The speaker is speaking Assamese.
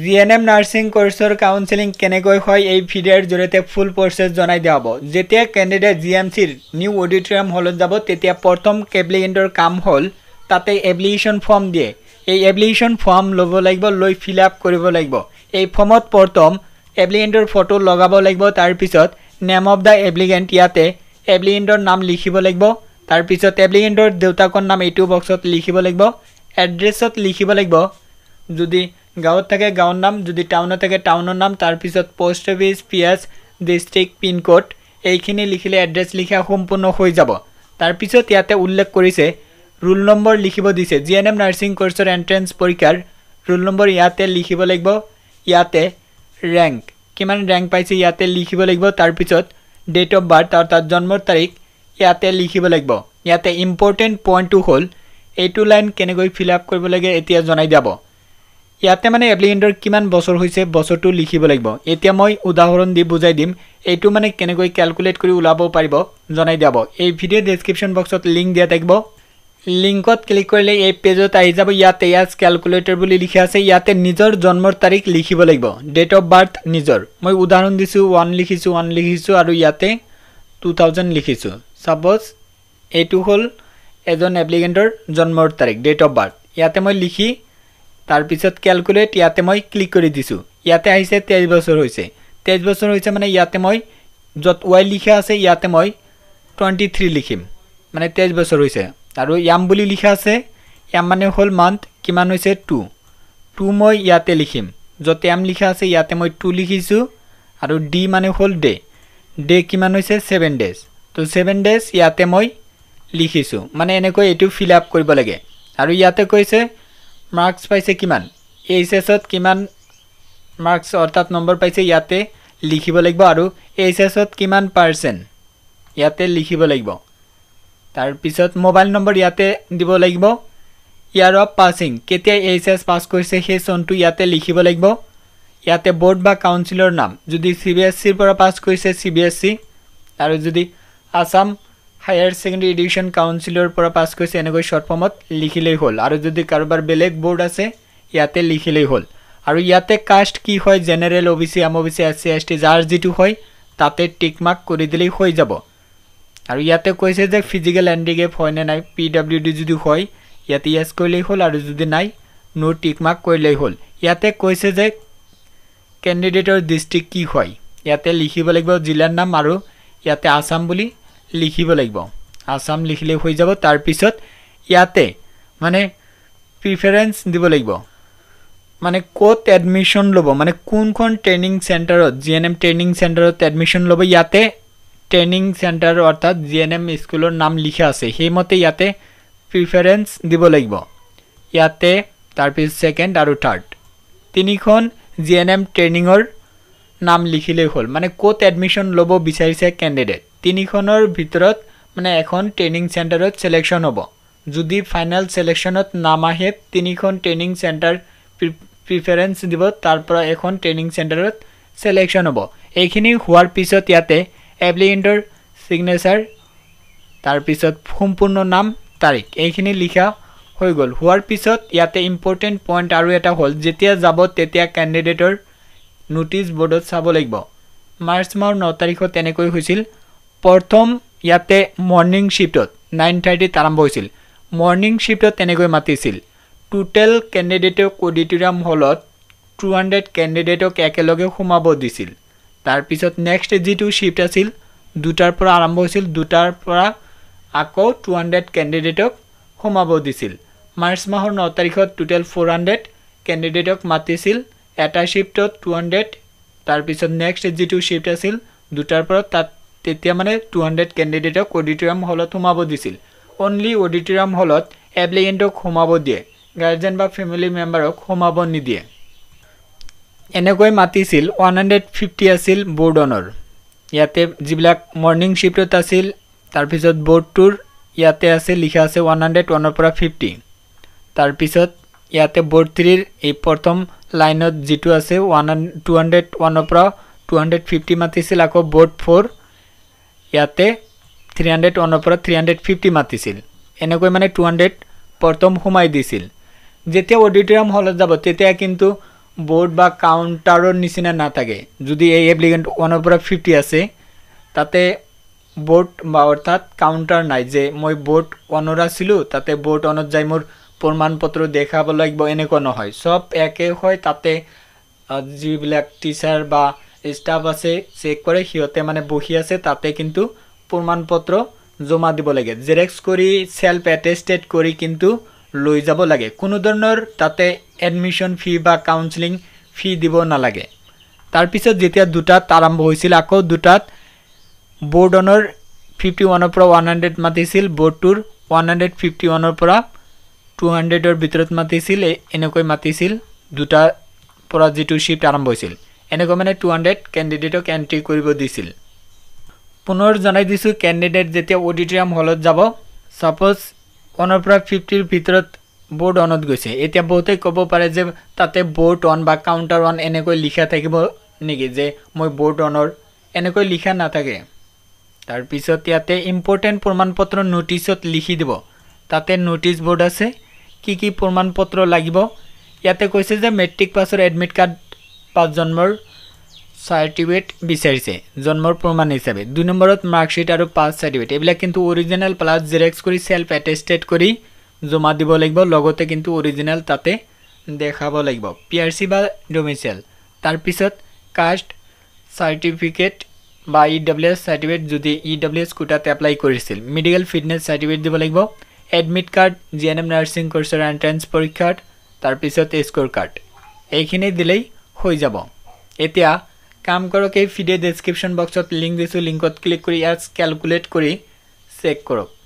জি এন এম নার্সিং কোর্সর কাউন্সেলিং কেন হয় এই ভিডিওর জড়িয়ে ফুল প্রসেস জানাই দেওয়া যেতিয়া কেন্ডিডেট জি এম সির নিউ অডিটোরিয়াম হলত যাব তেতিয়া প্রথম কেপ্লিকেন্টর কাম হল তাতে এপ্লিকেশন ফর্ম দিয়ে এই এপ্লিকেশন ফর্ম লব লাগবে লই ফিল আপ করব লাগবে এই ফর্মত প্রথম এপ্লিকেন্টর ফটো লগাব লাগবে তারপর নেম অফ দ্য এপ্লিকেন্ট ইয়াতে এপ্লিকেন্টর নাম লিখিব লাগবে তারপর এপ্লিকেন্টর দেউতাকর নাম এইটু বক্সত লিখিব লাগবে এড্রেসত লিখিব লাগবে যদি গাঁৱত থাকে গাঁৱৰ নাম যদি টাউনত থাকে টাউনৰ নাম তাৰপিছত post office P S district pin code এইখিনি লিখিলে এড্ৰেছ লিখা সম্পূৰ্ণ হৈ যাব তাৰপিছত ইয়াতে উল্লেখ কৰিছে ৰোল নম্বৰ লিখিব দিছে জি এন এম নাৰ্ছিং কৰ্চৰ এণ্ট্ৰেঞ্চ পৰীক্ষাৰ ৰোল নম্বৰ ইয়াতে লিখিব লাগিব ইয়াতে ৰেংক কিমান ৰেংক পাইছে ইয়াতে লিখিব লাগিব তাৰপিছত ডেট অফ বাৰ্থ অৰ্থাৎ জন্মৰ তাৰিখ ইয়াতে লিখিব লাগিব ইয়াতে ইম্পৰ্টেণ্ট পইণ্টটো হ'ল এইটো লাইন কেনেকৈ ফিল আপ কৰিব লাগে এতিয়া জনাই যাব ইয়াতে মানে এপ্লিকেণ্টৰ কিমান বছৰ হৈছে বছৰটো লিখিব লাগিব এতিয়া মই উদাহৰণ দি বুজাই দিম এইটো মানে কেনেকৈ কেলকুলেট কৰি ওলাব পাৰিব জনাই দিয়াব এই ভিডিঅ' ডেছক্ৰিপশ্যন বক্সত লিংক দিয়া থাকিব লিংকত ক্লিক কৰিলে এই পেজত আহি যাব ইয়াতে ইয়াজ কেলকুলেটৰ বুলি লিখি আছে ইয়াতে নিজৰ জন্মৰ তাৰিখ লিখিব লাগিব ডেট অফ বাৰ্থ নিজৰ মই উদাহৰণ দিছোঁ ওৱান লিখিছোঁ ওৱান লিখিছোঁ আৰু ইয়াতে টু থাউজেণ্ড লিখিছোঁ ছাপ'জ এইটো হ'ল এজন এপ্লিকেণ্টৰ জন্মৰ তাৰিখ ডেট অফ বাৰ্থ ইয়াতে মই লিখি তাৰপিছত কেলকুলেট ইয়াতে মই ক্লিক কৰি দিছোঁ ইয়াতে আহিছে তেইছ বছৰ হৈছে তেইছ বছৰ হৈছে মানে ইয়াতে মই য'ত ৱাই লিখা আছে ইয়াতে মই টুৱেণ্টি থ্ৰী লিখিম মানে তেইছ বছৰ হৈছে আৰু য়াম বুলি লিখা আছে য়াম মানে হ'ল মান্থ কিমান হৈছে টু টু মই ইয়াতে লিখিম য'ত এম লিখা আছে ইয়াতে মই টু লিখিছোঁ আৰু ডি মানে হ'ল ডে ডে কিমান হৈছে ছেভেন ডেজ ত' ছেভেন ডেজ ইয়াতে মই লিখিছোঁ মানে এনেকৈ এইটো ফিল আপ কৰিব লাগে আৰু ইয়াতে কৈছে মাৰ্কছ পাইছে কিমান এইচ এছত কিমান মাৰ্কছ অৰ্থাৎ নম্বৰ পাইছে ইয়াতে লিখিব লাগিব আৰু এইচ এছত কিমান পাৰ্চেণ্ট ইয়াতে লিখিব লাগিব তাৰপিছত মোবাইল নম্বৰ ইয়াতে দিব লাগিব ইয়াৰ অফ পাছিং কেতিয়া এইচ এছ পাছ কৰিছে সেই চনটো ইয়াতে লিখিব লাগিব ইয়াতে বোৰ্ড বা কাউঞ্চিলৰ নাম যদি চি বি এছ চিৰ পৰা পাছ কৰিছে চি বি এছ আৰু যদি আছাম হায়াৰ ছেকেণ্ডেৰী এডুকেশ্যন কাউঞ্চিলৰ পৰা পাছ কৰিছে এনেকৈ শ্বৰ্ট ফৰ্মত লিখিলেই হ'ল আৰু যদি কাৰোবাৰ বেলেগ বৰ্ড আছে ইয়াতে লিখিলেই হ'ল আৰু ইয়াতে কাষ্ট কি হয় general O' B C M O' B C S C S T যাৰ যিটো হয় তাতে টিকমাক কৰি দিলেই হৈ যাব আৰু ইয়াতে কৈছে যে ফিজিকেল হেণ্ডিকেপ হয়নে নাই পি ডাব্লিউ ডি যদি হয় ইয়াতে ইয়েছ কৰিলেই হ'ল আৰু যদি নাই নো টিকমাক কৰিলেই হ'ল ইয়াতে কৈছে যে কেণ্ডিডেটৰ ডিষ্ট্ৰিক্ট কি হয় ইয়াতে লিখিব লাগিব জিলাৰ নাম আৰু ইয়াতে আছাম বুলি লিখিব লাগিব আসাম লিখিলে হৈ যাব তাৰপিছত ইয়াতে মানে প্ৰিফাৰেঞ্চ দিব লাগিব মানে ক'ত এডমিশ্যন ল'ব মানে কোনখন ট্ৰেইনিং চেণ্টাৰত জি এন এম ট্ৰেইনিং চেণ্টাৰত এডমিশ্যন ল'ব ইয়াতে ট্ৰেইনিং চেণ্টাৰ অৰ্থাৎ জি এন এম স্কুলৰ নাম লিখা আছে সেইমতে ইয়াতে প্ৰিফাৰেঞ্চ দিব লাগিব ইয়াতে তাৰপিছত ছেকেণ্ড আৰু থাৰ্ড তিনিখন জি এন এম ট্ৰেইনিঙৰ নাম লিখিলেই হ'ল মানে ক'ত এডমিশ্যন ল'ব বিচাৰিছে কেণ্ডিডেট তিনিখনৰ ভিতৰত মানে এখন ট্ৰেইনিং চেণ্টাৰত চিলেকশ্যন হ'ব যদি ফাইনেল চিলেকশ্যনত নাম আহে তিনিখন ট্ৰেইনিং চেণ্টাৰ প্ৰিফাৰেঞ্চ দিব তাৰ পৰা এখন ট্ৰেইনিং চেণ্টাৰত চিলেকশ্যন হ'ব এইখিনি হোৱাৰ পিছত ইয়াতে এপ্লিকেণ্টৰ ছিগনেচাৰ তাৰপিছত সম্পূৰ্ণ নাম তাৰিখ এইখিনি লিখা হৈ গ'ল হোৱাৰ পিছত ইয়াতে ইম্পৰ্টেণ্ট পইণ্ট আৰু এটা হ'ল যেতিয়া যাব তেতিয়া কেণ্ডিডেটৰ নটিছ বৰ্ডত চাব লাগিব মাৰ্চ মাহৰ ন তাৰিখত তেনেকৈ হৈছিল প্ৰথম ইয়াতে মৰ্ণিং শ্বিফ্টত নাইন থাৰ্টিত আৰম্ভ হৈছিল মৰ্ণিং শ্বিফ্টত তেনেকৈ মাতিছিল টোটেল কেণ্ডিডেটক অডিটৰিয়াম হলত টু হাণ্ড্ৰেড কেণ্ডিডেটক একেলগে সোমাব দিছিল তাৰপিছত নেক্সট যিটো শ্বিফ্ট আছিল দুটাৰ পৰা আৰম্ভ হৈছিল দুটাৰ পৰা আকৌ টু হাণ্ড্ৰেড কেণ্ডিডেটক সোমাব দিছিল মাৰ্চ মাহৰ ন তাৰিখত টোটেল ফ'ৰ হাণ্ড্ৰেড কেণ্ডিডেটক মাতিছিল এটা শ্বিফ্টত টু হাণ্ড্ৰেড তাৰপিছত নেক্সট যিটো শ্বিফ্ট আছিল দুটাৰ পৰা তাত তেতিয়া মানে টু হাণ্ড্ৰেড কেণ্ডিডেটক অডিটৰিয়াম হলত সোমাব দিছিল অনলি অডিটৰিয়াম হলত এপ্লিকেণ্টক সোমাব দিয়ে গাৰ্জেন বা ফেমিলি মেম্বাৰক সোমাব নিদিয়ে এনেকৈ মাতিছিল ওৱান হাণ্ড্ৰেড ফিফটি আছিল বৰ্ড অনৰ ইয়াতে যিবিলাক মৰ্ণিং শ্বিফ্টত আছিল তাৰপিছত বৰ্ডটোৰ ইয়াতে আছে লিখা আছে ওৱান হাণ্ড্ৰেড ওৱানৰ পৰা ফিফটি তাৰপিছত ইয়াতে বৰ্ড থ্ৰীৰ এই প্ৰথম লাইনত যিটো আছে ওৱান টু হাণ্ড্ৰেড ওৱানৰ পৰা টু হাণ্ড্ৰেড ফিফটি মাতিছিল আকৌ বৰ্ড ফ'ৰ ইয়াতে 300 হাণ্ড্ৰেড পৰা 350 মাতিছিল এনেকৈ মানে 200 প্ৰথম সোমাই দিছিল যেতিয়া অডিটৰিয়াম হলত যাব তেতিয়া কিন্তু বোৰ্ড বা কাউণ্টাৰৰ নিচিনা নাথাকে যদি এই এপ্লিকেণ্ট ওৱানৰ পৰা ফিফটি আছে তাতে বোৰ্ড বা অৰ্থাৎ কাউণ্টাৰ নাই যে মই বোৰ্ড ওৱানৰ আছিলোঁ তাতে বোৰ্ড ওৱানত যাই মোৰ প্ৰমাণ পত্ৰ দেখাব লাগিব এনেকুৱা নহয় চব একে হয় তাতে যিবিলাক টিচাৰ বা ষ্টাফ আছে চেক কৰে সিহঁতে মানে বহি আছে তাতে কিন্তু প্ৰমাণ পত্ৰ জমা দিব লাগে জেৰেক্স কৰি চেল্ফ এটেষ্টেড কৰি কিন্তু লৈ যাব লাগে কোনো ধৰণৰ তাতে এডমিশ্যন ফি বা কাউন্সিলিং ফি দিব নালাগে তাৰপিছত যেতিয়া দুটাত আৰম্ভ হৈছিল আকৌ দুটাত বৰ্ড অনৰ ফিফটি ওৱানৰ পৰা ওৱান হাণ্ড্ৰেড মাতিছিল বৰ্ডটোৰ ওৱান হাণ্ড্ৰেড ফিফটি ওৱানৰ পৰা টু হাণ্ড্ৰেডৰ ভিতৰত মাতিছিল এনেকৈ মাতিছিল দুটাৰ পৰা যিটো শ্বিফ্ট আৰম্ভ হৈছিল এনেকুৱা মানে টু হাণ্ড্ৰেড কেণ্ডিডেটক এণ্ট্ৰি কৰিব দিছিল পুনৰ জনাই দিছোঁ কেণ্ডিডেট যেতিয়া অডিটৰিয়াম হলত যাব ছাপ'জ ওৱানৰ পৰা ফিফটিৰ ভিতৰত বৰ্ড অনত গৈছে এতিয়া বহুতে ক'ব পাৰে যে তাতে বৰ্ড অন বা কাউণ্টাৰ অন এনেকৈ লিখা থাকিব নেকি যে মই বৰ্ড অনৰ এনেকৈ লিখা নাথাকে তাৰপিছত ইয়াতে ইম্পৰ্টেণ্ট প্ৰমাণপত্ৰ নটিছত লিখি দিব তাতে নটিছ বৰ্ড আছে কি কি প্ৰমাণপত্ৰ লাগিব ইয়াতে কৈছে যে মেট্ৰিক পাছৰ এডমিট কাৰ্ড পাঁচ জন্মৰ চাৰ্টিফিকেট বিচাৰিছে জন্মৰ প্ৰমাণ হিচাপে দুই নম্বৰত মাৰ্কশ্বীট আৰু পাছ চাৰ্টিফিকেট এইবিলাক কিন্তু অৰিজিনেল প্লাছ জেৰেক্স কৰি চেল্ফ এটেষ্টেড কৰি জমা দিব লাগিব লগতে কিন্তু অৰিজিনেল তাতে দেখাব লাগিব পি আৰ চি বা ডমিচিয়েল তাৰপিছত কাষ্ট চাৰ্টিফিকেট বা ই ডব্লিউ এছ চাৰ্টিফিকেট যদি ই ডব্লিউ এছ কোটাত এপ্লাই কৰিছিল মেডিকেল ফিটনেছ চাৰ্টিফিকেট দিব লাগিব admit card G N M nursing কোৰ্চৰ এণ্ট্ৰেঞ্চ পৰীক্ষাৰ তাৰপিছত স্ক'ৰ কাৰ্ড এইখিনি দিলেই হৈ যাব এতিয়া কাম কৰক এই ভিডিঅ' ডেছক্ৰিপশ্যন বক্সত লিংক দিছোঁ লিংকত ক্লিক কৰি ইয়াত কেলকুলেট কৰি চেক কৰক